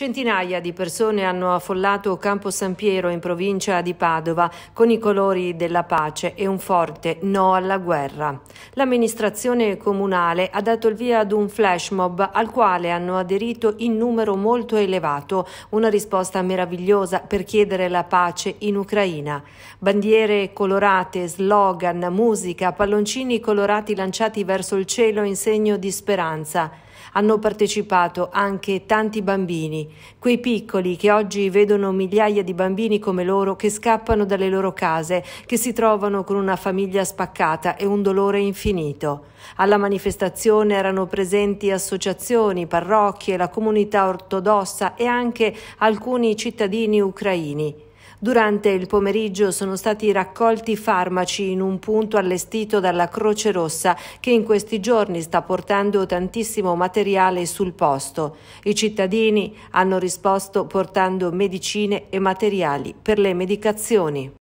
Centinaia di persone hanno affollato Campo San Piero in provincia di Padova con i colori della pace e un forte no alla guerra. L'amministrazione comunale ha dato il via ad un flash mob al quale hanno aderito in numero molto elevato, una risposta meravigliosa per chiedere la pace in Ucraina. Bandiere colorate, slogan, musica, palloncini colorati lanciati verso il cielo in segno di speranza. Hanno partecipato anche tanti bambini quei piccoli che oggi vedono migliaia di bambini come loro che scappano dalle loro case, che si trovano con una famiglia spaccata e un dolore infinito. Alla manifestazione erano presenti associazioni, parrocchie, la comunità ortodossa e anche alcuni cittadini ucraini. Durante il pomeriggio sono stati raccolti farmaci in un punto allestito dalla Croce Rossa che in questi giorni sta portando tantissimo materiale sul posto. I cittadini hanno risposto portando medicine e materiali per le medicazioni.